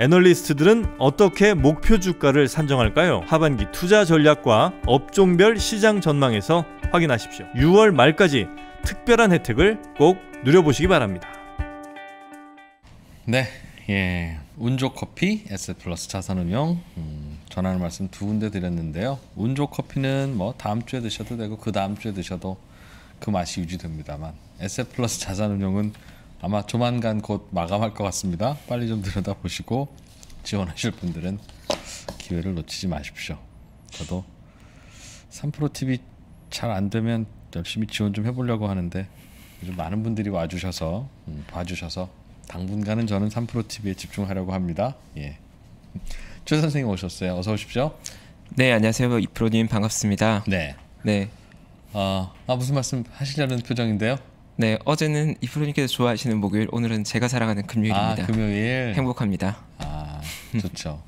애널리스트들은 어떻게 목표 주가를 산정할까요? 하반기 투자 전략과 업종별 시장 전망에서 확인하십시오. 6월 말까지 특별한 혜택을 꼭 누려보시기 바랍니다. 네, 예, 운조 커피, S 플러스 자산운용 음, 전하는 말씀 두 군데 드렸는데요. 운조 커피는 뭐 다음 주에 드셔도 되고 그 다음 주에 드셔도 그 맛이 유지됩니다만 S 플러스 자산운용은 아마 조만간 곧 마감할 것 같습니다. 빨리 좀 들여다보시고 지원하실 분들은 기회를 놓치지 마십시오. 저도 3프로 TV 잘 안 되면 열심히 지원 좀 해보려고 하는데 요즘 많은 분들이 와주셔서 음, 봐주셔서 당분간은 저는 3프로 TV에 집중하려고 합니다. 예. 최 선생님 오셨어요. 어서 오십시오. 네, 안녕하세요. 이프로님 반갑습니다. 네. 네. 어, 아 무슨 말씀 하시려는 표정인데요? 네, 어제는 이프로님께서 좋아하시는 목요일, 오늘은 제가 사랑하는 금요일입니다. 아, 금요일. 행복합니다. 아, 좋죠.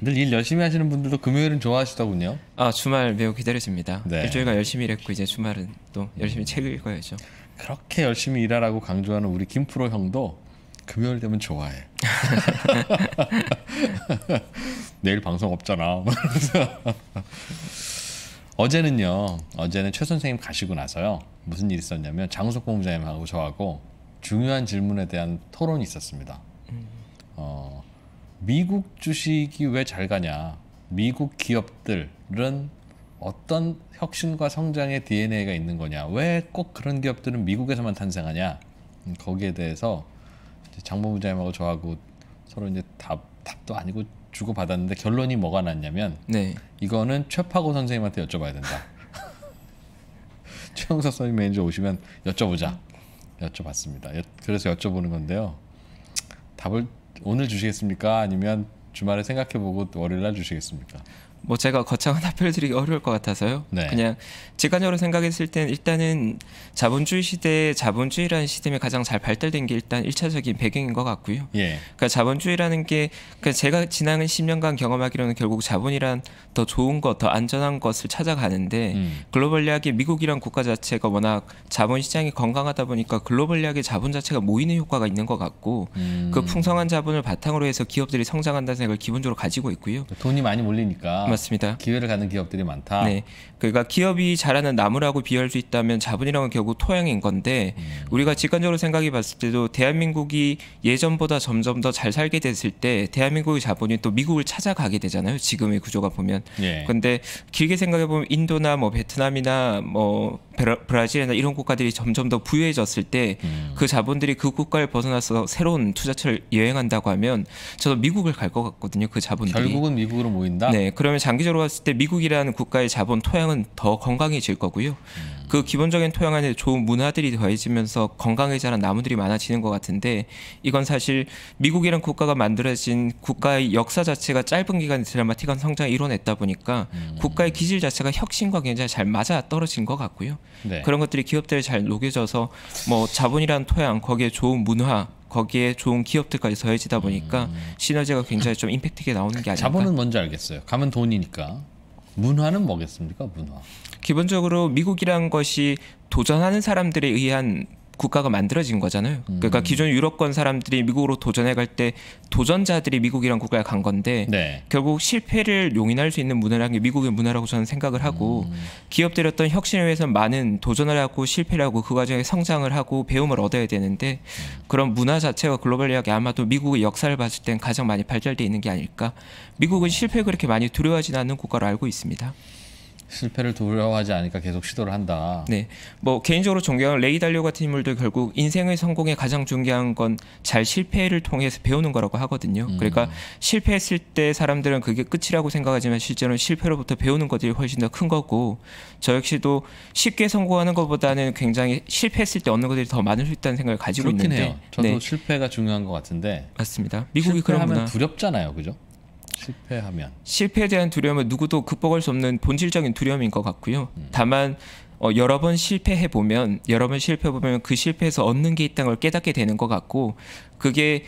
늘일 열심히 하시는 분들도 금요일은 좋아하시더군요. 아, 주말 매우 기다려집니다. 네. 일주일간 열심히 일했고 이제 주말은 또 열심히 책을 읽어야죠. 그렇게 열심히 일하라고 강조하는 우리 김프로 형도 금요일 되면 좋아해. 내일 방송 없잖아. 어제는요. 어제는 최 선생님 가시고 나서요. 무슨 일이 있었냐면 장우석 본부장님하고 저하고 중요한 질문에 대한 토론이 있었습니다. 어, 미국 주식이 왜 잘 가냐? 미국 기업들은 어떤 혁신과 성장의 DNA가 있는 거냐? 왜 꼭 그런 기업들은 미국에서만 탄생하냐? 음, 거기에 대해서 장 본부장님하고 저하고 서로 이제 답 답도 아니고 주고 받았는데 결론이 뭐가 났냐면 네. 이거는 최파고 선생님한테 여쭤봐야 된다. 최영사 서빙 매니저 오시면 여쭤보자 여쭤봤습니다. 그래서 여쭤보는 건데요. 답을 오늘 주시겠습니까? 아니면 주말에 생각해보고 월요일 날 주시겠습니까? 뭐 제가 거창한 답변을 드리기 어려울 것 같아서요. 네. 그냥 직관적으로 생각했을 땐 일단은 자본주의 시대에 자본주의라는 시스템이 가장 잘 발달된 게 일단 일차적인 배경인 것 같고요. 예. 그러니까 자본주의라는 게 그러니까 제가 지난 10년간 경험하기로는 결국 자본이란 더 좋은 것, 더 안전한 것을 찾아가는데 음. 글로벌리하게 미국이란 국가 자체가 워낙 자본 시장이 건강하다 보니까 글로벌리하게 자본 자체가 모이는 효과가 있는 것 같고 음. 그 풍성한 자본을 바탕으로 해서 기업들이 성장한다는 생각을 기본적으로 가지고 있고요. 돈이 많이 몰리니까. 맞습니다. 기회를 갖는 기업들이 많다. 네. 그러니까 기업이 잘하는 나무라고 비유할 수 있다면 자본이랑은 결국 토양인 건데 음. 우리가 직관적으로 생각해 봤을 때도 대한민국이 예전보다 점점 더 잘 살게 됐을 때 대한민국의 자본이 또 미국을 찾아가게 되잖아요. 지금의 구조가 보면. 예. 근데 길게 생각해 보면 인도나 뭐 베트남이나 뭐 브라질이나 이런 국가들이 점점 더 부유해졌을 때그 음. 그 자본들이 그 국가를 벗어나서 새로운 투자처를 여행한다고 하면 저도 미국을 갈 것 같거든요. 그 자본들이 결국은 미국으로 모인다. 네, 그러면 장기적으로 봤을 때 미국이라는 국가의 자본 토양은 더 건강해질 거고요. 음. 그 기본적인 토양 안에 좋은 문화들이 더해지면서 건강에 자란 나무들이 많아지는 것 같은데 이건 사실 미국이란 국가가 만들어진 국가의 역사 자체가 짧은 기간에 드라마틱한 성장을 이뤄냈다 보니까 음. 국가의 기질 자체가 혁신과 굉장히 잘 맞아 떨어진 것 같고요. 네. 그런 것들이 기업들에 잘 녹여져서 뭐 자본이란 토양 거기에 좋은 문화 거기에 좋은 기업들까지 더해지다 보니까 음. 시너지가 굉장히 좀 임팩트게 나오는 게 아닐까. 자본은 뭔지 알겠어요. 가면 돈이니까. 문화는 뭐겠습니까? 문화. 기본적으로 미국이란 것이 도전하는 사람들에 의한 국가가 만들어진 거잖아요. 그러니까 음. 그러니까 기존 유럽권 사람들이 미국으로 도전해 갈 때 도전자들이 미국이란 국가에 간 건데 네. 결국 실패를 용인할 수 있는 문화라는 게 미국의 문화라고 저는 생각을 하고 음. 기업들이 어떤 혁신을 위해서 많은 도전을 하고 실패를 하고 그 과정에 성장을 하고 배움을 얻어야 되는데 음. 그런 문화 자체가 글로벌 이야기 아마도 미국의 역사를 봤을 땐 가장 많이 발달되어 있는 게 아닐까. 미국은 실패 그렇게 많이 두려워하지 는 않는 국가로 알고 있습니다. 실패를 두려워하지 않으니까 계속 시도를 한다. 네. 뭐 개인적으로 존경하는 레이 달리오 같은 인물도 결국 인생의 성공에 가장 중요한 건 잘 실패를 통해서 배우는 거라고 하거든요. 음. 그러니까 실패했을 때 사람들은 그게 끝이라고 생각하지만 실제로는 실패로부터 배우는 것들이 훨씬 더 큰 거고 저 역시도 쉽게 성공하는 것보다는 굉장히 실패했을 때 얻는 것들이 더 많을 수 있다는 생각을 가지고 있는데. 해요. 저도 네. 실패가 중요한 것 같은데. 맞습니다. 미국이 그런 문 두렵잖아요, 그죠? 실패하면 실패에 대한 두려움은 누구도 극복할 수 없는 본질적인 두려움인 것 같고요. 음. 다만 어, 여러 번 실패해 보면 여러 번 실패해 보면 그 실패에서 얻는 게 있다는 걸 깨닫게 되는 것 같고 그게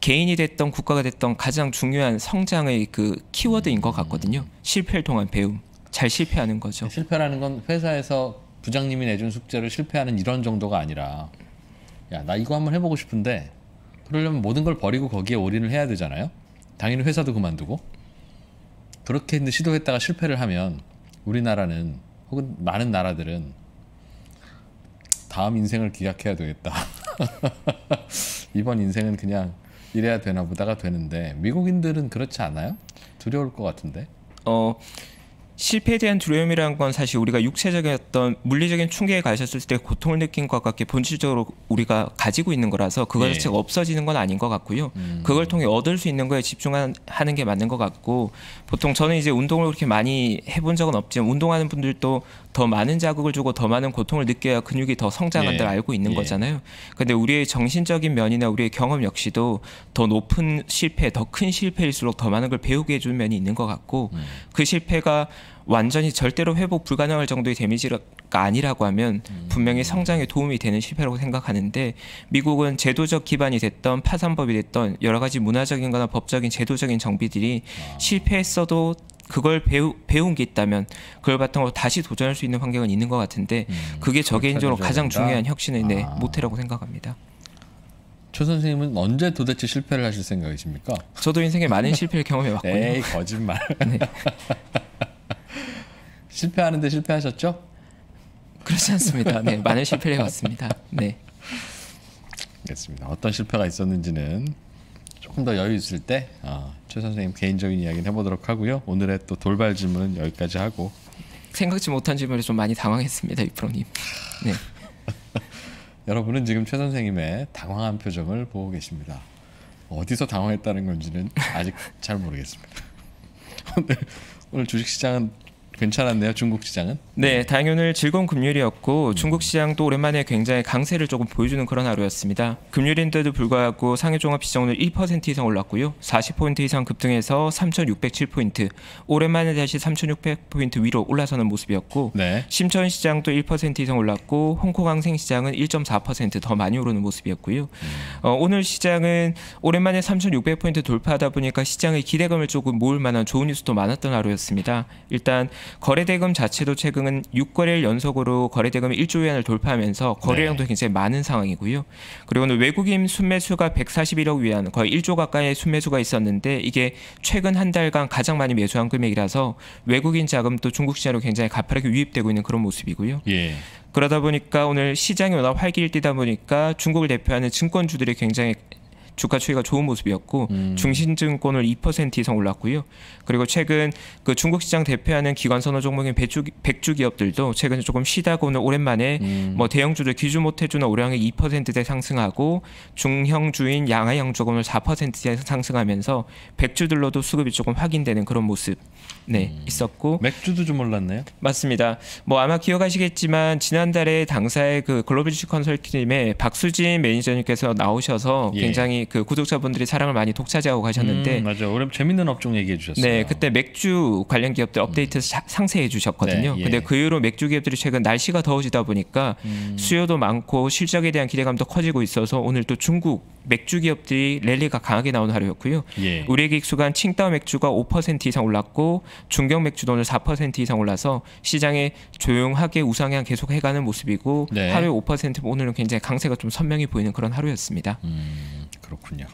개인이 됐던 국가가 됐던 가장 중요한 성장의 그 키워드인 것 음. 같거든요. 음. 실패를 통한 배움, 잘 실패하는 거죠. 네, 실패라는 건 회사에서 부장님이 내준 숙제를 실패하는 이런 정도가 아니라 야나 이거 한번 해보고 싶은데 그러려면 모든 걸 버리고 거기에 올인을 해야 되잖아요. 당연히 회사도 그만두고 그렇게 시도했다가 실패를 하면 우리나라는 혹은 많은 나라들은 다음 인생을 기약해야 되겠다. 이번 인생은 그냥 이래야 되나 보다가 되는데 미국인들은 그렇지 않아요? 두려울 것 같은데. 어 실패에 대한 두려움이라는 건 사실 우리가 육체적인 어떤 물리적인 충격에 가셨을 때 고통을 느낀 것과 같게 본질적으로 우리가 가지고 있는 거라서 그거 예. 자체가 없어지는 건 아닌 것 같고요. 음. 그걸 통해 얻을 수 있는 거에 집중하는 게 맞는 것 같고 보통 저는 이제 운동을 그렇게 많이 해본 적은 없지만 운동하는 분들도 더 많은 자극을 주고 더 많은 고통을 느껴야 근육이 더성장한다 예. 알고 있는 예. 거잖아요. 근데 우리의 정신적인 면이나 우리의 경험 역시도 더 높은 실패, 더 큰 실패일수록 더 많은 걸 배우게 해주는 면이 있는 것 같고 음. 그 실패가 완전히 절대로 회복 불가능할 정도의 데미지가 아니라고 하면 음. 분명히 성장에 도움이 되는 실패라고 생각하는데 미국은 제도적 기반이 됐던 파산법이 됐던 여러 가지 문화적인 거나 법적인 제도적인 정비들이 아. 실패했어도 그걸 배우, 배운 게 있다면 그걸 바탕으로 다시 도전할 수 있는 환경은 있는 것 같은데 음, 그게 저 개인적으로 가장 중요한 혁신의 네, 모태라고 생각합니다. 최 선생님은 언제 도대체 실패를 하실 생각이십니까? 저도 인생에 많은 실패를 경험해 왔고요. 에이 거짓말. 네. 실패하는데 실패하셨죠? 그렇지 않습니다. 네, 많은 실패를 해왔습니다. 네. 알겠습니다. 어떤 실패가 있었는지는 조금 더 여유 있을 때최 아, 선생님 개인적인 이야기는 해보도록 하고요. 오늘의 또 돌발 질문은 여기까지 하고 생각지 못한 질문에 좀 많이 당황했습니다, 이프로님. 네. 여러분은 지금 최 선생님의 당황한 표정을 보고 계십니다. 어디서 당황했다는 건지는 아직 잘 모르겠습니다. 오늘 오늘 주식시장은 괜찮았네요 중국 시장은. 네, 당연히 즐거운 금요일이었고 음. 중국 시장도 오랜만에 굉장히 강세를 조금 보여주는 그런 하루였습니다. 금요일인데도 불구하고 상해 종합 시장오늘 1% 이상 올랐고요, 40포인트 이상 급등해서 3,607포인트, 오랜만에 다시 3,600포인트 위로 올라서는 모습이었고, 네. 심천 시장도 1% 이상 올랐고, 홍콩 항생 시장은 1.4%더 많이 오르는 모습이었고요. 음. 어, 오늘 시장은 오랜만에 3,600포인트 돌파하다 보니까 시장의 기대감을 조금 모을 만한 좋은 뉴스도 많았던 하루였습니다. 일단 거래대금 자체도 최근 은 6거래일 연속으로 거래대금이 1조 위안을 돌파하면서 거래량도 네. 굉장히 많은 상황이고요. 그리고 외국인 순매수가 141억 위안, 거의 1조 가까이 순매수가 있었는데 이게 최근 한 달간 가장 많이 매수한 금액이라서 외국인 자금도 중국 시장으로 굉장히 가파르게 유입되고 있는 그런 모습이고요. 예. 그러다 보니까 오늘 시장이 워낙 활기를 띠다 보니까 중국을 대표하는 증권주들이 굉장히 주가 추이가 좋은 모습이었고 음. 중신증권을 2% 이상 올랐고요. 그리고 최근 그 중국 시장 대표하는 기관 선호 종목인 백주, 백주 기업들도 최근에 조금 쉬다고 오늘 오랜만에 음. 뭐 대형주들 기준 못해주는 오량이 2%대 상승하고 중형주인 양하형주권을 4%대 상승하면서 백주들로도 수급이 조금 확인되는 그런 모습 네 음. 있었고 맥주도 좀 올랐네요. 맞습니다. 뭐 아마 기억하시겠지만 지난달에 당사의 그 글로벌 주식 컨설팅팀에 박수진 매니저님께서 나오셔서 예. 굉장히 그 구독자분들이 사랑을 많이 독차지하고 가셨는데 음, 맞아. 오랜 재밌는 업종 얘기해 주셨어요. 네, 그때 맥주 관련 기업들 업데이트 음. 상세해 주셨거든요. 네, 예. 근데 그 이후로 맥주 기업들이 최근 날씨가 더워지다 보니까 음. 수요도 많고 실적에 대한 기대감도 커지고 있어서 오늘 또 중국 맥주 기업들이 랠리가 강하게 나온 하루였고요. 예. 우리 기익수간 칭따오 맥주가 5% 이상 올랐고 중경 맥주도 오늘 4% 이상 올라서 시장에 조용하게 우상향 계속 해가는 모습이고 네. 하루에 5% 오늘은 굉장히 강세가 좀 선명히 보이는 그런 하루였습니다. 음. 그렇군요.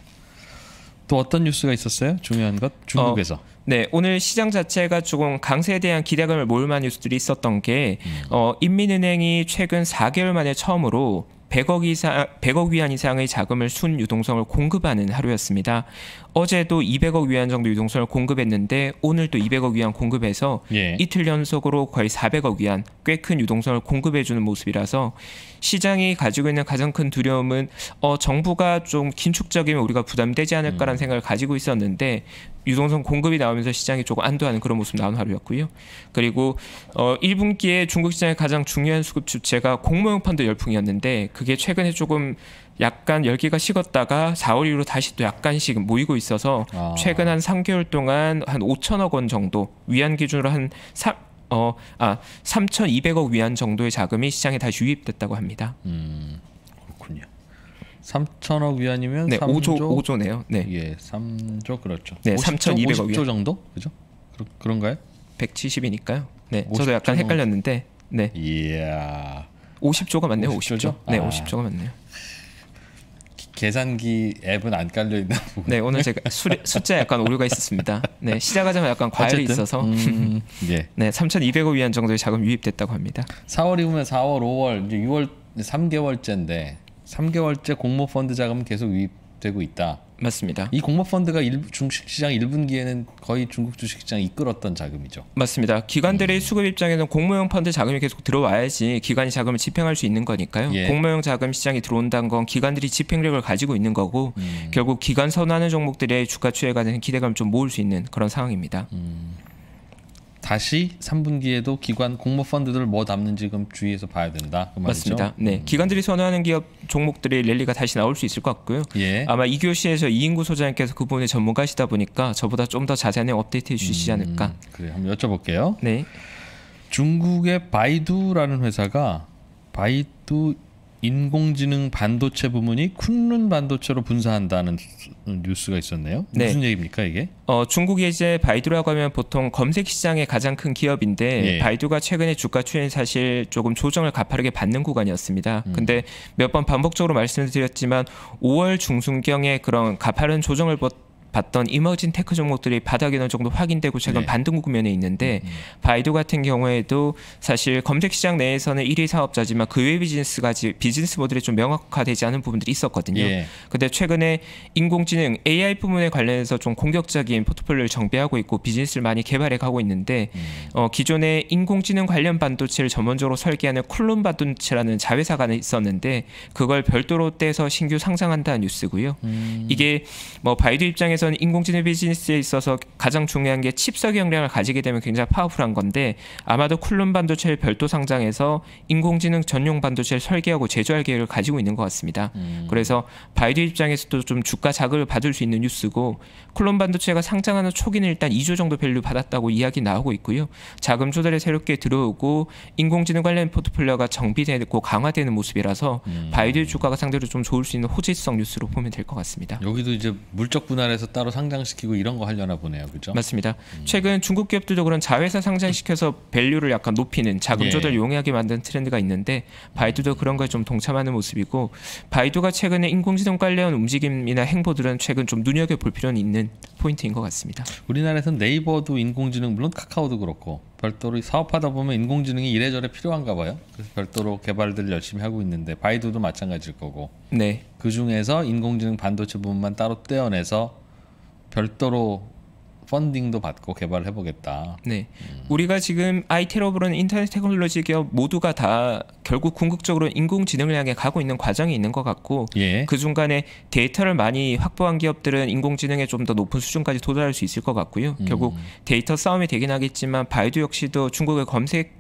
또 어떤 뉴스가 있었어요? 중요한 것 중국에서. 어, 네, 오늘 시장 자체가 조금 강세에 대한 기대감을 모을 만한 뉴스들이 있었던 게 음. 어, 인민은행이 최근 4개월 만에 처음으로 100억 이상 100억 위안 이상의 자금을 순 유동성을 공급하는 하루였습니다. 어제도 200억 위안 정도 유동성을 공급했는데 오늘 도 200억 위안 공급해서 예. 이틀 연속으로 거의 400억 위안 꽤 큰 유동성을 공급해 주는 모습이라서 시장이 가지고 있는 가장 큰 두려움은 어 정부가 좀 긴축적이면 우리가 부담되지 않을까라는 음. 생각을 가지고 있었는데 유동성 공급이 나오면서 시장이 조금 안도하는 그런 모습 나온 하루였고요. 그리고 어 1분기에 중국 시장의 가장 중요한 수급 주체가 공모형 펀드 열풍이었는데 그게 최근에 조금 약간 열기가 식었다가 4월 이후로 다시 또 약간씩 모이고 있어서 아. 최근 한 3개월 동안 한 5천억 원 정도 위안 기준으로 한 3, 어, 아, 3,200억 위안 정도의 자금이 시장에 다시 유입됐다고 합니다. 음. 3천억 위안이면 네, 3조 5조, 5조네요. 네. 예, 3조 그렇죠. 네, 3,200억 위안. 정도? 그죠? 그러, 그런가요 170이니까요. 네. 저도 약간 정도. 헷갈렸는데. 네. 이야. 50조가 맞네요. 50조죠? 50조. 네, 아. 50조가 맞네요. 계산기 앱은 안 깔려 있나 보군요. 네, 오늘 제가 수, 숫자 약간 오류가 있었습니다. 네, 시작하자마자 약간 과열이 어쨌든, 있어서 음, 예. 네, 3,200억 위안 정도의 자금 유입됐다고 합니다. 4월이면 4월, 5월, 이제 6월 3개월째인데 삼개월째 공모 펀드 자금 계속 유입되고 있다. 맞습니다. 이 공모 펀드가 중식시장 1분기에는 거의 중국 주식시장 이끌었던 자금이죠. 맞습니다. 기관들의 음. 수급 입장에는 공모형 펀드 자금이 계속 들어와야지 기관이 자금을 집행할 수 있는 거니까요. 예. 공모형 자금 시장이 들어온다는 건 기관들이 집행력을 가지고 있는 거고 음. 결국 기관 선호하는 종목들의 주가 추이에 관한 기대감을 좀 모을 수 있는 그런 상황입니다. 음. 다시 3분기에도 기관 공모 펀드들 뭐 남는지 그 주의해서 봐야 된다. 그 맞습니다. 네, 음. 기관들이 선호하는 기업 종목들의 랠리가 다시 나올 수 있을 것 같고요. 예. 아마 이교시에서 이인구 소장님께서 그 부분의 전문가시다 보니까 저보다 좀 더 자세한 업데이트해 주시지 음, 않을까. 그래, 한번 여쭤볼게요. 네. 중국의 바이두라는 회사가 바이두 인공지능 반도체 부문이 쿤룬 반도체로 분사한다는 뉴스가 있었네요. 네. 무슨 네. 얘기입니까 이게? 어, 중국의 이제 바이두라고 하면 보통 검색 시장의 가장 큰 기업인데 예. 바이두가 최근에 주가 추이는 사실 조금 조정을 가파르게 받는 구간이었습니다. 음. 근데 몇 번 반복적으로 말씀드렸지만 5월 중순경에 그런 가파른 조정을 받 봤던 이머진 테크 종목들이 바닥에 어느 정도 확인되고 최근 네. 반등 국면에 있는데 음, 음. 바이두 같은 경우에도 사실 검색 시장 내에서는 1위 사업자지만 그 외 비즈니스가 비즈니스 모델이 좀 명확화되지 않은 부분들이 있었거든요. 예. 근데 최근에 인공지능 AI 부문에 관련해서 좀 공격적인 포트폴리오를 정비하고 있고 비즈니스를 많이 개발해 가고 있는데 음. 어, 기존에 인공지능 관련 반도체를 전문적으로 설계하는 쿨론 반도체라는 자회사가 있었는데 그걸 별도로 떼서 신규 상장한다는 뉴스고요. 음. 이게 뭐 바이두 입장에 입장에서는 인공지능 비즈니스에 있어서 가장 중요한 게 칩석 역량을 가지게 되면 굉장히 파워풀한 건데 아마도 쿨룸 반도체를 별도 상장해서 인공지능 전용 반도체를 설계하고 제조할 계획을 가지고 있는 것 같습니다. 음. 그래서 바이두 입장에서도 좀 주가 자극을 받을 수 있는 뉴스고 쿨룸 반도체가 상장하는 초기는 일단 2조 정도 밸류 받았다고 이야기 나오고 있고요. 자금 조달에 새롭게 들어오고 인공지능 관련 포트폴리오가 정비되고 강화되는 모습이라서 음. 바이두 주가가 상대로 좀 좋을 수 있는 호재성 뉴스로 보면 될 것 같습니다. 여기도 이제 물적 분할에서 따로 상장시키고 이런 거 하려나 보네요. 그죠? 맞습니다. 음. 최근 중국 기업들도 그런 자회사 상장시켜서 밸류를 약간 높이는 자금 조달 예. 용이하게 만든 트렌드가 있는데 바이두도 그런 거에 좀 동참하는 모습이고 바이두가 최근에 인공지능 관련 움직임이나 행보들은 최근 좀 눈여겨 볼 필요는 있는 포인트인 것 같습니다. 우리나라에서는 네이버도 인공지능 물론 카카오도 그렇고 별도로 사업하다 보면 인공지능이 이래저래 필요한가 봐요. 그래서 별도로 개발들 열심히 하고 있는데 바이두도 마찬가지일 거고. 네. 그 중에서 인공지능 반도체 부분만 따로 떼어내서 별도로 펀딩도 받고 개발해 을 보겠다. 네. 음. 우리가 지금 아이테로브는 인터넷 테크놀로지 기업 모두가 다 결국 궁극적으로 인공지능을 향해 가고 있는 과정이 있는 것 같고 예. 그 중간에 데이터를 많이 확보한 기업들은 인공지능에좀 더 높은 수준까지 도달할 수 있을 것 같고요. 음. 결국 데이터 싸움이 되긴 하겠지만 바이두 역시도 중국의 검색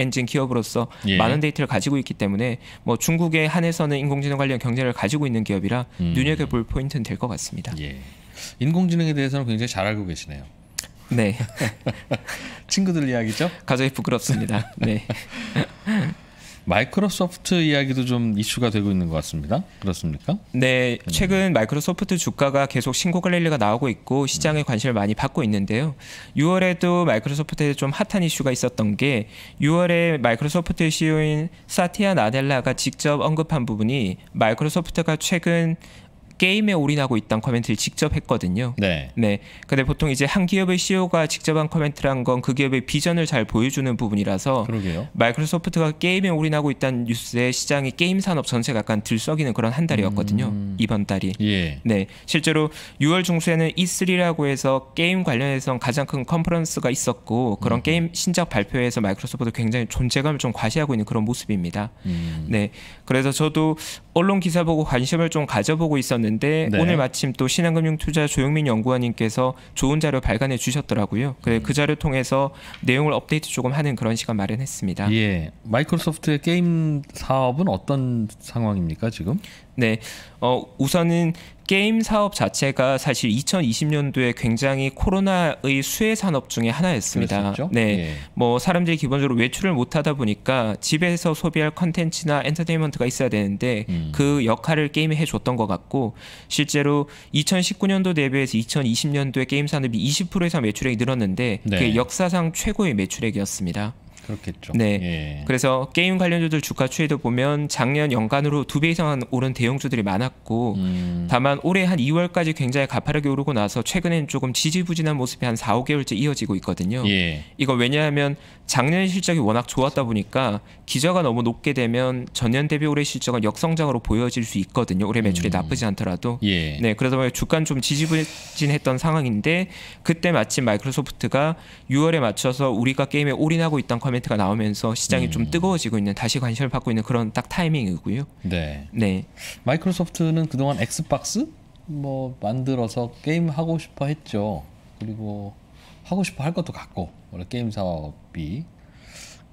엔진 기업으로서 예. 많은 데이터를 가지고 있기 때문에 뭐 중국에 한해서는 인공지능 관련 경제를 가지고 있는 기업이라 음. 눈여겨볼 포인트는 될 것 같습니다. 예. 인공지능에 대해서는 굉장히 잘 알고 계시네요. 네. 친구들 이야기죠? 가장히 부끄럽습니다. 네. 마이크로소프트 이야기도 좀 이슈가 되고 있는 것 같습니다. 그렇습니까? 네, 최근 마이크로소프트 주가가 계속 신고 관리가 나오고 있고 시장의 음. 관심을 많이 받고 있는데요. 6월에도 마이크로소프트에 좀 핫한 이슈가 있었던 게 6월에 마이크로소프트 CEO인 사티아 나델라가 직접 언급한 부분이 마이크로소프트가 최근 게임에 올인하고 있다는 커멘트를 직접 했거든요. 네. 네. 근데 보통 이제 한 기업의 CEO가 직접 한 커멘트를 한 건 그 기업의 비전을 잘 보여주는 부분이라서 그러게요. 마이크로소프트가 게임에 올인하고 있다는 뉴스에 시장이 게임 산업 전체가 약간 들썩이는 그런 한 달이었거든요. 음... 이번 달이. 예. 네. 실제로 6월 중순에는 E3라고 해서 게임 관련해서 가장 큰 컨퍼런스가 있었고 그런 음... 게임 신작 발표에서 마이크로소프트 굉장히 존재감을 좀 과시하고 있는 그런 모습입니다. 음... 네. 그래서 저도 언론 기사 보고 관심을 좀 가져보고 있었는데 있는데 네. 오늘 마침 또 신한금융투자 조영민 연구원님께서 좋은 자료 발간해 주셨더라고요. 그래 음. 그 자료 통해서 내용을 업데이트 조금 하는 그런 시간 마련했습니다. 예, 마이크로소프트의 게임 사업은 어떤 상황입니까 지금? 네. 어, 우선은 게임 사업 자체가 사실 2020년도에 굉장히 코로나의 수혜 산업 중에 하나였습니다. 네. 예. 뭐 사람들이 기본적으로 외출을 못 하다 보니까 집에서 소비할 컨텐츠나 엔터테인먼트가 있어야 되는데 음. 그 역할을 게임이 해 줬던 것 같고 실제로 2019년도 대비해서 2020년도에 게임 산업이 20% 이상 매출액이 늘었는데 그 네. 그게 역사상 최고의 매출액이었습니다. 그렇겠죠. 네. 예. 그래서 게임 관련주들 주가 추이도 보면 작년 연간으로 두 배 이상 오른 대형주들이 많았고 음. 다만 올해 한 2월까지 굉장히 가파르게 오르고 나서 최근엔 조금 지지부진한 모습이 한 4, 5개월째 이어지고 있거든요. 예. 이거 왜냐하면 작년 실적이 워낙 좋았다 보니까 기저가 너무 높게 되면 전년 대비 올해 실적은 역성장으로 보여질 수 있거든요. 올해 매출이 음. 나쁘지 않더라도. 예. 네, 그러다 보니 주간 좀 지지부진했던 상황인데 그때 마침 마이크로소프트가 6월에 맞춰서 우리가 게임에 올인하고 있던 커멘트가 나오면서 시장이 음. 좀 뜨거워지고 있는 다시 관심을 받고 있는 그런 딱 타이밍이고요. 네. 네. 마이크로소프트는 그동안 엑스박스 뭐 만들어서 게임 하고 싶어 했죠. 그리고 하고 싶어 할 것도 같고 원래 게임 사업이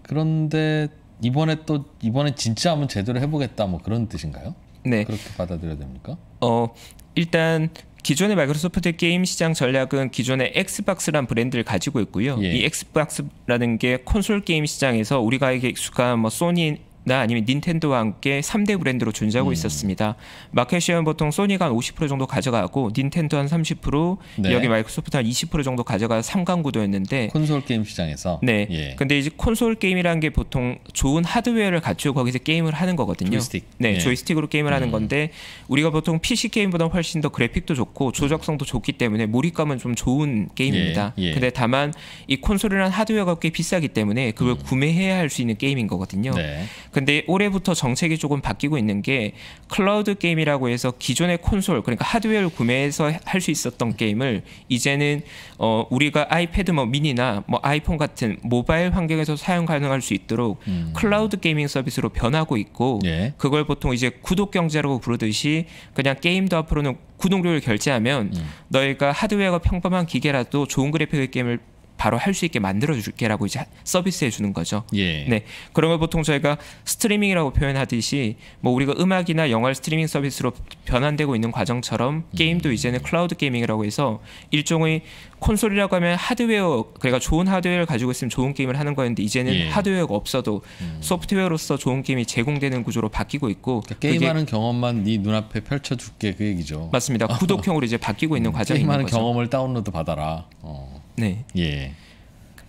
그런데 이번에 또 이번에 진짜 한번 제대로 해보겠다 뭐 그런 뜻인가요? 네 그렇게 받아들여야 됩니까? 어 일단 기존의 마이크로소프트 게임 시장 전략은 기존의 엑스박스란 브랜드를 가지고 있고요. 예. 이 엑스박스라는 게 콘솔 게임 시장에서 우리가 익숙한 뭐 소니 나 아니면 닌텐도와 함께 3대 브랜드로 존재하고 음. 있었습니다. 마켓시는 보통 소니가 한 50% 정도 가져가고 닌텐도 한 30%, 네. 여기 마이크로소프트 한 20% 정도 가져가 서 3강 구도였는데 콘솔 게임 시장에서 네. 예. 근데 이제 콘솔 게임이라는 게 보통 좋은 하드웨어를 갖추고 거기서 게임을 하는 거거든요. 조이스틱. 네, 예. 조이스틱으로 게임을 음. 하는 건데 우리가 보통 PC 게임보다 훨씬 더 그래픽도 좋고 조작성도 좋기 때문에 몰입감은 좀 좋은 게임입니다. 예. 예. 근데 다만 이 콘솔이란 하드웨어가 꽤 비싸기 때문에 그걸 음. 구매해야 할 수 있는 게임인 거거든요. 네. 근데 올해부터 정책이 조금 바뀌고 있는 게 클라우드 게임이라고 해서 기존의 콘솔 그러니까 하드웨어를 구매해서 할 수 있었던 게임을 이제는 어 우리가 아이패드 뭐 미니나 뭐 아이폰 같은 모바일 환경에서 사용 가능할 수 있도록 음. 클라우드 게이밍 서비스로 변하고 있고 예. 그걸 보통 이제 구독 경제라고 부르듯이 그냥 게임도 앞으로는 구독료를 결제하면 음. 너희가 하드웨어가 평범한 기계라도 좋은 그래픽의 게임을 바로 할 수 있게 만들어 줄게라고 이제 서비스해 주는 거죠. 예. 네. 그런 걸 보통 저희가 스트리밍이라고 표현하듯이 뭐 우리가 음악이나 영화 스트리밍 서비스로 변환되고 있는 과정처럼 음. 게임도 이제는 클라우드 게이밍이라고 해서 일종의 콘솔이라고 하면 하드웨어 그러니까 좋은 하드웨어를 가지고 있으면 좋은 게임을 하는 거였는데 이제는 예. 하드웨어가 없어도 음. 소프트웨어로서 좋은 게임이 제공되는 구조로 바뀌고 있고 그러니까 게임하는 경험만 네 눈앞에 펼쳐줄게 그 얘기죠. 맞습니다. 구독형으로 이제 바뀌고 있는 음, 과정인 거죠. 게임하는 경험을 다운로드 받아라. 어. 네. 예.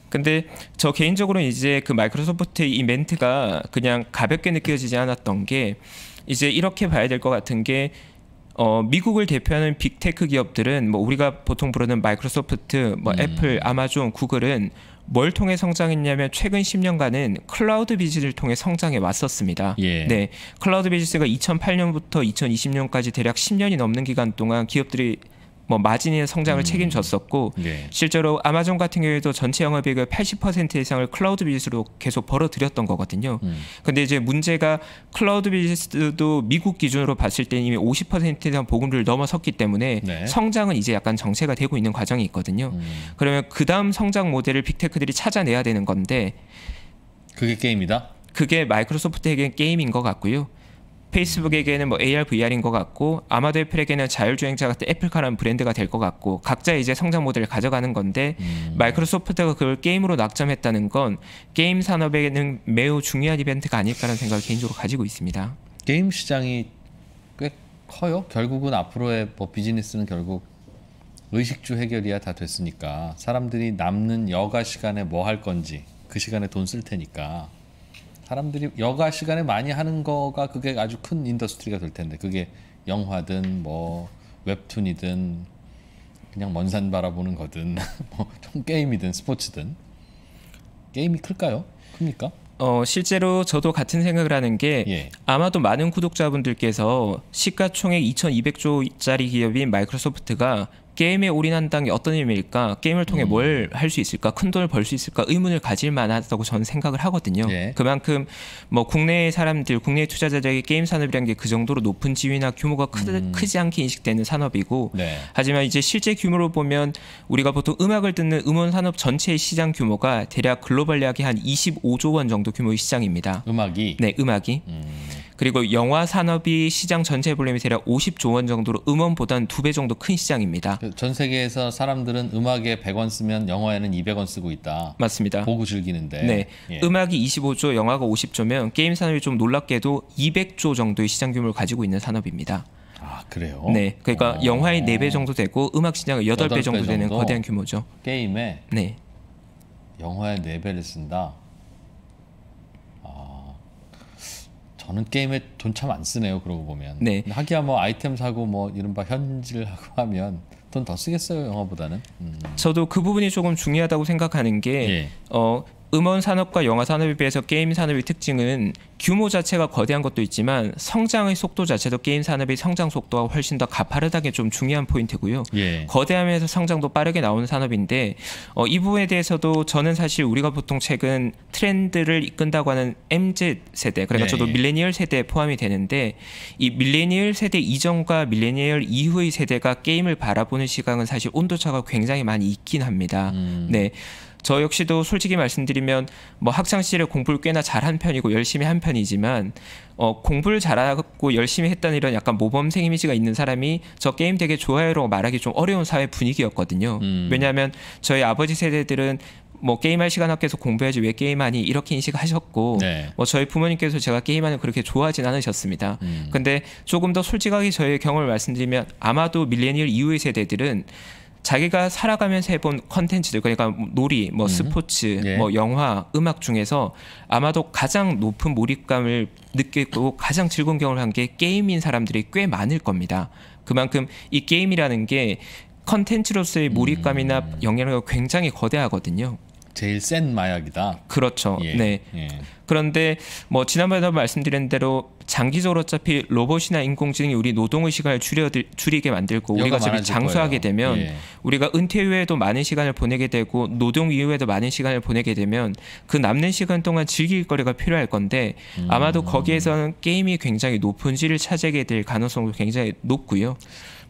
근데 저 개인적으로 이제 그 마이크로소프트의 이 멘트가 그냥 가볍게 느껴지지 않았던 게 이제 이렇게 봐야 될 것 같은 게 어, 미국을 대표하는 빅테크 기업들은 뭐 우리가 보통 부르는 마이크로소프트, 뭐 음. 애플, 아마존, 구글은 뭘 통해 성장했냐면 최근 10년간은 클라우드 비즈를 통해 성장해 왔었습니다. 예. 네, 클라우드 비즈가 2008년부터 2020년까지 대략 10년이 넘는 기간 동안 기업들이 뭐마진의 성장을 음. 책임졌었고 네. 실제로 아마존 같은 경우에도 전체 영업이익의 80% 이상을 클라우드 비즈니로 계속 벌어들였던 거거든요. 그런데 음. 이제 문제가 클라우드 비즈니스도 미국 기준으로 봤을 때 이미 50% 이상 보금률을 넘어섰기 때문에 네. 성장은 이제 약간 정체가 되고 있는 과정이 있거든요. 음. 그러면 그 다음 성장 모델을 빅테크들이 찾아내야 되는 건데 그게 게임이다. 그게 마이크로소프트에게 게임인 것 같고요. 페이스북에게는 뭐 AR, VR인 것 같고 아마도 애플에게는 자율주행차 같은 애플카라는 브랜드가 될 것 같고 각자 이제 성장 모델을 가져가는 건데 음. 마이크로소프트가 그걸 게임으로 낙점했다는 건 게임 산업에는 매우 중요한 이벤트가 아닐까라는 생각을 개인적으로 가지고 있습니다. 게임 시장이 꽤 커요. 결국은 앞으로의 뭐 비즈니스는 결국 의식주 해결이야 다 됐으니까 사람들이 남는 여가 시간에 뭐 할 건지 그 시간에 돈 쓸 테니까 사람들이 여가 시간에 많이 하는 거가 그게 아주 큰 인더스트리가 될 텐데 그게 영화든 뭐 웹툰이든 그냥 먼산 바라보는 거든 뭐 게임이든 스포츠든 게임이 클까요? 큽니까? 어, 실제로 저도 같은 생각을 하는 게 예. 아마도 많은 구독자분들께서 시가총액 2,200조짜리 기업인 마이크로소프트가 게임에 올인한다는 게 어떤 의미일까? 게임을 통해 음. 뭘할 수 있을까? 큰 돈을 벌 수 있을까? 의문을 가질 만하다고 저는 생각을 하거든요. 예. 그만큼 뭐 국내 사람들, 국내 투자자들에게 게임 산업이란 게그 정도로 높은 지위나 규모가 크, 음. 크지 않게 인식되는 산업이고 네. 하지만 이제 실제 규모로 보면 우리가 보통 음악을 듣는 음원 산업 전체의 시장 규모가 대략 글로벌리하게 한 25조 원 정도 규모의 시장입니다. 음악이 네, 음악이. 음. 그리고 영화 산업이 시장 전체 볼륨이 대략 50조 원 정도로 음원보단 두 배 정도 큰 시장입니다. 그 전 세계에서 사람들은 음악에 100원 쓰면 영화에는 200원 쓰고 있다. 맞습니다. 보고 즐기는데. 네. 예. 음악이 25조, 영화가 50조면 게임 산업이 좀 놀랍게도 200조 정도의 시장 규모를 가지고 있는 산업입니다. 아 그래요? 네, 그러니까 어... 영화의 4배 정도 되고 음악 시장의 8배, 8배 정도, 정도 되는 거대한 규모죠. 게임에 네. 영화의 4배를 쓴다. 저는 게임에 돈 참 안 쓰네요. 그러고 보면. 네. 하기야 뭐 아이템 사고 뭐 이른바 현질하고 하면 돈 더 쓰겠어요 영화보다는. 음. 저도 그 부분이 조금 중요하다고 생각하는 게 예. 어, 음원 산업과 영화 산업에 비해서 게임 산업의 특징은 규모 자체가 거대한 것도 있지만 성장의 속도 자체도 게임 산업의 성장 속도가 훨씬 더가파르다게 좀 중요한 포인트고요. 예. 거대하면서 성장도 빠르게 나오는 산업인데 어, 이 부분에 대해서도 저는 사실 우리가 보통 최근 트렌드를 이끈다고 하는 MZ 세대, 그러니까 예. 저도 예. 밀레니얼 세대에 포함이 되는데 이 밀레니얼 세대 이전과 밀레니얼 이후의 세대가 게임을 바라보는 시각은 사실 온도차가 굉장히 많이 있긴 합니다. 음. 네. 저 역시도 솔직히 말씀드리면 뭐 학창 시절에 공부를 꽤나 잘한 편이고 열심히 한 편이지만 어 공부를 잘하고 열심히 했다는 이런 약간 모범생 이미지가 있는 사람이 저 게임 되게 좋아요라고 말하기 좀 어려운 사회 분위기였거든요. 음. 왜냐하면 저희 아버지 세대들은 뭐 게임할 시간 학교에서 공부해야지 왜 게임하니 이렇게 인식하셨고 네. 뭐 저희 부모님께서 제가 게임하는 그렇게 좋아하진 않으셨습니다. 음. 근데 조금 더 솔직하게 저의 경험을 말씀드리면 아마도 밀레니얼 이후의 세대들은 자기가 살아가면서 해본 컨텐츠들 그러니까 뭐 놀이, 뭐 음. 스포츠, 예. 뭐 영화, 음악 중에서 아마도 가장 높은 몰입감을 느끼고 가장 즐거운 경험을 한 게 게임인 사람들이 꽤 많을 겁니다. 그만큼 이 게임이라는 게 컨텐츠로서의 음. 몰입감이나 음. 영향력이 굉장히 거대하거든요. 제일 센 마약이다. 그렇죠. 예. 네. 예. 그런데 뭐 지난번에도 말씀드린 대로 장기적으로 어차피 로봇이나 인공지능이 우리 노동의 시간을 줄여 줄이게 만들 고 우리가 어차피 장수하게 거예요. 되면 예. 우리가 은퇴 후에도 많은 시간을 보내게 되고 노동 이후에도 많은 시간을 보내게 되면 그 남는 시간 동안 즐길 거리가 필요할 건데 음. 아마도 거기에서는 게임이 굉장히 높은 질을 차지하게 될 가능성도 굉장히 높고요.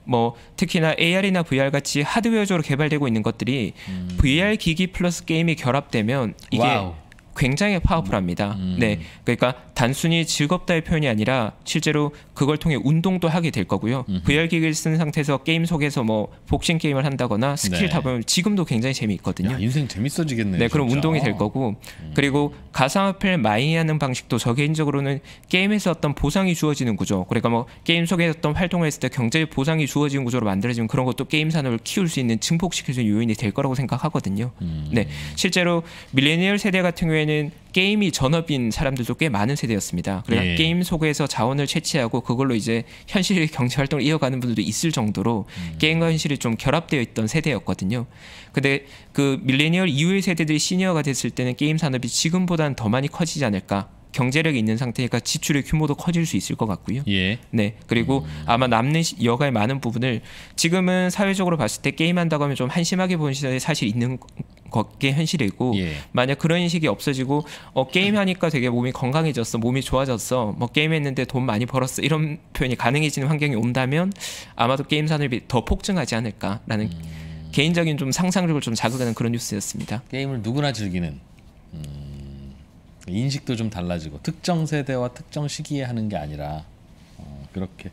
뭐 특히나 AR이나 VR 같이 하드웨어적으로 개발되고 있는 것들이 음. VR 기기 플러스 게임이 결합되면 이게 와우. 굉장히 파워풀합니다. 음. 음. 네, 그러니까 단순히 즐겁다의 표현이 아니라 실제로 그걸 통해 운동도 하게 될 거고요. 음 VR 기기를 쓴 상태에서 게임 속에서 뭐 복싱 게임을 한다거나 스킬 네. 다보면 지금도 굉장히 재미있거든요. 야, 인생 재밌어지겠네요. 네, 그럼 진짜. 운동이 될 거고 음. 그리고 가상화폐를 마이하는 방식도 저 개인적으로는 게임에서 어떤 보상이 주어지는 구조. 그러니까 뭐 게임 속에 어떤 활동을 했을 때 경제 보상이 주어지는 구조로 만들어지면 그런 것도 게임 산업을 키울 수 있는 증폭시킬 수 있는 요인이 될 거라고 생각하거든요. 음. 네, 실제로 밀레니얼 세대 같은 경우에는 보면은 게임이 전업인 사람들도 꽤 많은 세대였습니다. 그래서 예. 게임 속에서 자원을 채취하고 그걸로 이제 현실 경제 활동을 이어가는 분들도 있을 정도로 음. 게임과 현실이 좀 결합되어 있던 세대였거든요. 근데 그 밀레니얼 이후의 세대들이 시니어가 됐을 때는 게임 산업이 지금보다는 더 많이 커지지 않을까 경제력이 있는 상태니까 지출의 규모도 커질 수 있을 것 같고요. 예. 네. 그리고 음. 아마 남는 여가의 많은 부분을 지금은 사회적으로 봤을 때 게임한다고 하면 좀 한심하게 보는 시선이 사실 있는 것게 현실이고 예. 만약 그런 인식이 없어지고 어 게임 하니까 되게 몸이 건강해졌어 몸이 좋아졌어 뭐 게임 했는데 돈 많이 벌었어 이런 표현이 가능해지는 환경이 온다면 아마도 게임 산업이 더 폭증하지 않을까라는 음... 개인적인 좀 상상력을 좀 자극하는 그런 뉴스였습니다. 게임을 누구나 즐기는 음... 인식도 좀 달라지고 특정 세대와 특정 시기에 하는 게 아니라 어, 그렇게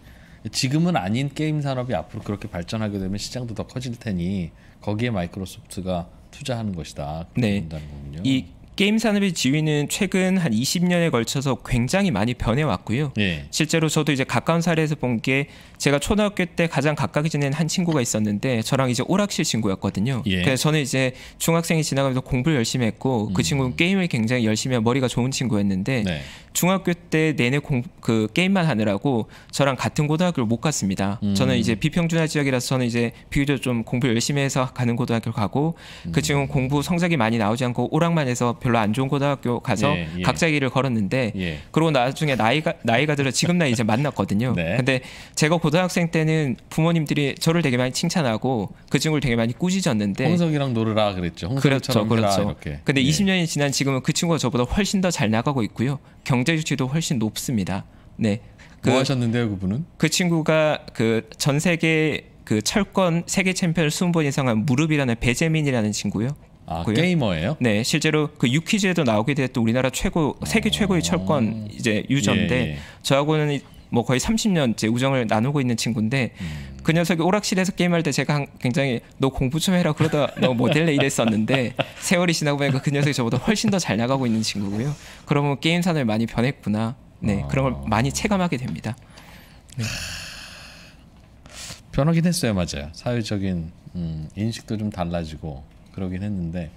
지금은 아닌 게임 산업이 앞으로 그렇게 발전하게 되면 시장도 더 커질 테니 거기에 마이크로소프트가 투자하는 것이다. 네. 이 게임 산업의 지위는 최근 한 20년에 걸쳐서 굉장히 많이 변해왔고요. 예. 실제로 저도 이제 가까운 사례에서 본 게 제가 초등학교 때 가장 가깝게 지낸 한 친구가 있었는데 저랑 이제 오락실 친구였거든요. 예. 그래서 저는 이제 중학생이 지나가면서 공부를 열심히 했고 그 음. 친구는 게임을 굉장히 열심히 하고 머리가 좋은 친구였는데 네. 중학교 때 내내 공, 그 게임만 하느라고 저랑 같은 고등학교를 못 갔습니다. 음. 저는 이제 비평준화 지역이라서 저는 이제 비교적 좀 공부 열심히 해서 가는 고등학교를 가고 그 음. 친구는 공부 성적이 많이 나오지 않고 오락만 해서 별로 안 좋은 고등학교 가서 예, 예. 각자 길을 걸었는데 예. 그러고 나중에 나이가 나이가 들어 지금 나이 이제 만났거든요. 네. 근데 제가 고등학생 때는 부모님들이 저를 되게 많이 칭찬하고 그 친구를 되게 많이 꾸짖었는데 홍석이랑 놀으라 그랬죠. 그렇죠, 그렇죠. 이렇게. 근데 20년이 예. 지난 지금은 그 친구가 저보다 훨씬 더 잘 나가고 있고요. 경제 주치도 훨씬 높습니다. 네. 뭐 그, 뭐 하셨는데요, 그분은? 그 친구가 그 전 세계 그 철권 세계 챔피언 20번 이상한 무릎이라는 배재민이라는 친구요. 아, 그 게이머예요? 네, 실제로 그 유퀴즈에도 나오게 됐던 우리나라 최고 세계 최고의 어. 철권 이제 유저인데 예. 예. 저하고는 뭐 거의 30년째 우정을 나누고 있는 친구인데 음. 그 녀석이 오락실에서 게임할 때 제가 굉장히 너 공부 좀 해라 그러다 너 모델레 뭐 이랬었는데 세월이 지나고 보니까 그 녀석이 저보다 훨씬 더 잘 나가고 있는 친구고요. 그러면 게임 산업이 많이 변했구나. 네, 아. 그런 걸 많이 체감하게 됩니다. 네. 변하긴 했어요, 맞아요. 사회적인 음, 인식도 좀 달라지고 그러긴 했는데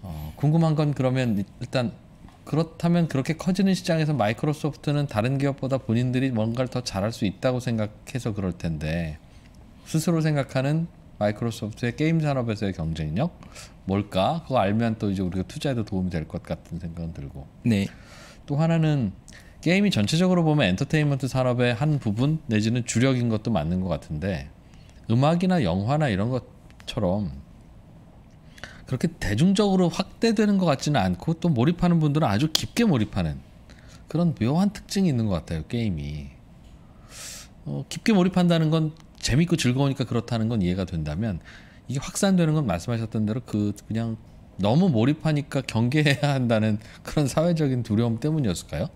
어, 궁금한 건 그러면 일단 그렇다면 그렇게 커지는 시장에서 마이크로소프트는 다른 기업보다 본인들이 뭔가를 더 잘할 수 있다고 생각해서 그럴 텐데 스스로 생각하는 마이크로소프트의 게임 산업에서의 경쟁력 뭘까? 그거 알면 또 이제 우리가 투자에도 도움이 될 것 같은 생각은 들고. 네. 또 하나는 게임이 전체적으로 보면 엔터테인먼트 산업의 한 부분 내지는 주력인 것도 맞는 것 같은데 음악이나 영화나 이런 것처럼 그렇게 대중적으로 확대되는 것 같지는 않고 또 몰입하는 분들은 아주 깊게 몰입하는 그런 묘한 특징이 있는 것 같아요 게임이 어, 깊게 몰입한다는 건 재밌고 즐거우니까 그렇다는 건 이해가 된다면 이게 확산되는 건 말씀하셨던 대로 그 그냥 너무 몰입하니까 경계해야 한다는 그런 사회적인 두려움 때문이었을까요?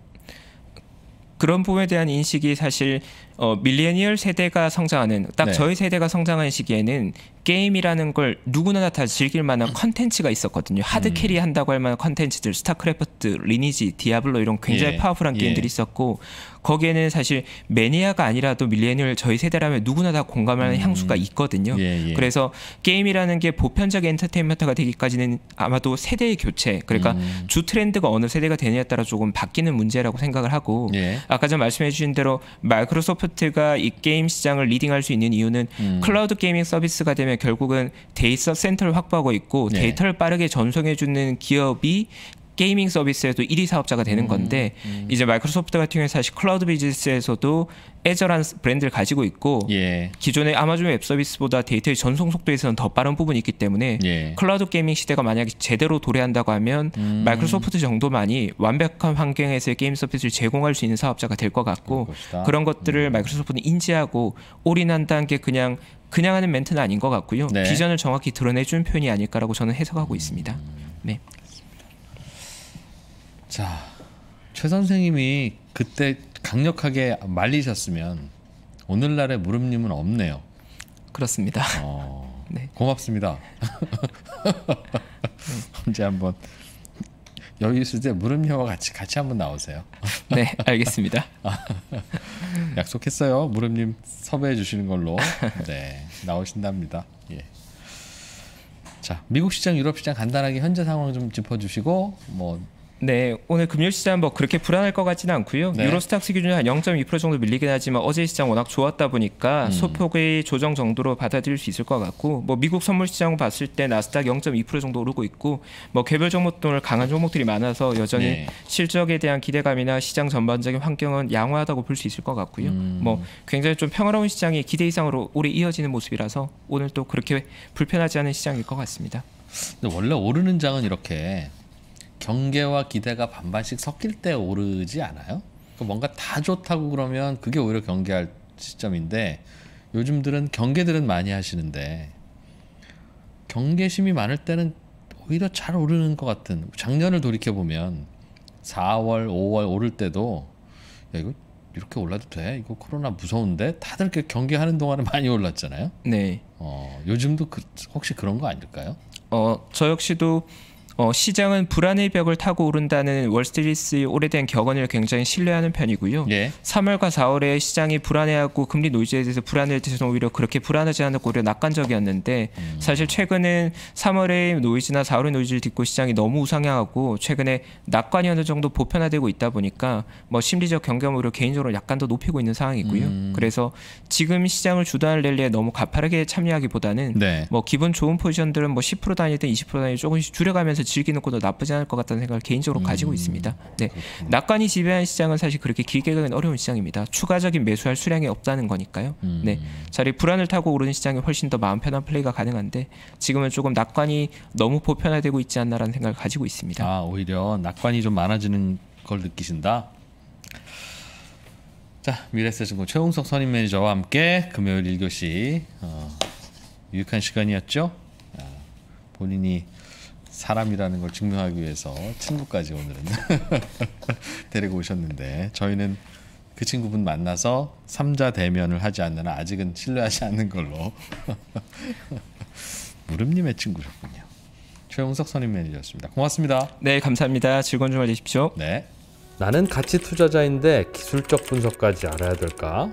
그런 부분에 대한 인식이 사실 어, 밀레니얼 세대가 성장하는 딱 네. 저희 세대가 성장하는 시기에는 게임이라는 걸 누구나 다 즐길 만한 음. 컨텐츠가 있었거든요. 음. 하드 캐리 한다고 할 만한 컨텐츠들, 스타크래프트, 리니지, 디아블로 이런 굉장히 예. 파워풀한 예. 게임들이 예. 있었고 거기에는 사실 매니아가 아니라도 밀레니얼 저희 세대라면 누구나 다 공감하는 음. 향수가 있거든요. 예, 예. 그래서 게임이라는 게 보편적 엔터테인먼트가 되기까지는 아마도 세대의 교체, 그러니까 음. 주 트렌드가 어느 세대가 되느냐에 따라 조금 바뀌는 문제라고 생각을 하고 예. 아까 전 말씀해 주신 대로 마이크로소프트 소프트가 이 게임 시장을 리딩할 수 있는 이유는 음. 클라우드 게이밍 서비스가 되면 결국은 데이터 센터를 확보하고 있고 네. 데이터를 빠르게 전송해 주는 기업이 게이밍 서비스에도 1위 사업자가 되는 음, 건데 음, 음. 이제 마이크로소프트 같은 경우에 사실 클라우드 비즈니스에서도 애절한 브랜드를 가지고 있고 예. 기존의 아마존 웹 서비스보다 데이터의 전송 속도에서는 더 빠른 부분이 있기 때문에 예. 클라우드 게이밍 시대가 만약에 제대로 도래한다고 하면 음. 마이크로소프트 정도만이 완벽한 환경에서의 게임 서비스를 제공할 수 있는 사업자가 될 것 같고 그런 것들을 음. 마이크로소프트는 인지하고 올인한다는 게 그냥 그냥 하는 멘트는 아닌 것 같고요 네. 비전을 정확히 드러내주는 표현이 아닐까라고 저는 해석하고 있습니다. 음. 네. 자, 최 선생님이 그때 강력하게 말리셨으면 오늘날의 무릎님은 없네요. 그렇습니다. 어, 네. 고맙습니다. 언제 한번 여유 있을 때 무릎님과 같이 같이 한번 나오세요. 네, 알겠습니다. 아, 약속했어요. 무릎님 섭외해 주시는 걸로. 네, 나오신답니다. 예. 자, 미국 시장, 유럽 시장 간단하게 현재 상황 좀 짚어주시고 뭐 네, 오늘 금요일 시장 뭐 그렇게 불안할 것 같지는 않고요. 네. 유로스탁스 기준은 한0.2% 정도 밀리긴 하지만 어제 시장 워낙 좋았다 보니까 음. 소폭의 조정 정도로 받아들일 수 있을 것 같고 뭐 미국 선물 시장 봤을 때 나스닥 0.2% 정도 오르고 있고 뭐 개별 종목 등을 강한 종목들이 많아서 여전히 네. 실적에 대한 기대감이나 시장 전반적인 환경은 양호하다고 볼 수 있을 것 같고요. 음. 뭐 굉장히 좀 평화로운 시장이 기대 이상으로 오래 이어지는 모습이라서 오늘 또 그렇게 불편하지 않은 시장일 것 같습니다. 근데 원래 오르는 장은 이렇게 경계와 기대가 반반씩 섞일 때 오르지 않아요? 그 뭔가 다 좋다고 그러면 그게 오히려 경계할 시점인데 요즘들은 경계들은 많이 하시는데 경계심이 많을 때는 오히려 잘 오르는 것 같은 작년을 돌이켜 보면 4월, 5월 오를 때도 야 이거 이렇게 올라도 돼? 이거 코로나 무서운데 다들 경계하는 동안은 많이 올랐잖아요. 네. 어 요즘도 그, 혹시 그런 거 아닐까요? 어저 역시도 어, 시장은 불안의 벽을 타고 오른다는 월스트리트의 오래된 격언을 굉장히 신뢰하는 편이고요. 예. 3월과 4월에 시장이 불안해하고 금리 노이즈에 대해서 불안해할 때는 오히려 그렇게 불안하지 않았고 오히려 낙관적이었는데 음. 사실 최근은 3월의 노이즈나 4월의 노이즈를 딛고 시장이 너무 우상향하고 최근에 낙관이 어느 정도 보편화되고 있다 보니까 뭐 심리적 경계물을 개인적으로 약간 더 높이고 있는 상황이고요. 음. 그래서 지금 시장을 주도할 랠리에 너무 가파르게 참여하기보다는 네. 뭐 기분 좋은 포지션들은 뭐 10% 단위든 20% 단위 조금씩 줄여가면서 즐기는 것도 나쁘지 않을 것 같다는 생각을 개인적으로 음. 가지고 있습니다. 네. 그렇군요. 낙관이 지배한 시장은 사실 그렇게 길게 가긴 어려운 시장입니다. 추가적인 매수할 수량이 없다는 거니까요. 음. 네. 차리 불안을 타고 오르는 시장이 훨씬 더 마음 편한 플레이가 가능한데 지금은 조금 낙관이 너무 보편화되고 있지 않나라는 생각을 가지고 있습니다. 아, 오히려 낙관이 좀 많아지는 걸 느끼신다. 자, 미래세증권 뭐 최홍석 선임 매니저와 함께 금요일 1교시 어, 유익한 시간이었죠. 아, 본인이 사람이라는 걸 증명하기 위해서 친구까지 오늘은 데리고 오셨는데 저희는 그 친구분 만나서 삼자 대면을 하지 않는 아직은 신뢰하지 않는 걸로 무릎님의 친구셨군요. 최용석 선임 매니저였습니다. 고맙습니다. 네, 감사합니다. 즐거운 주말 되십시오. 네. 나는 가치 투자자인데 기술적 분석까지 알아야 될까?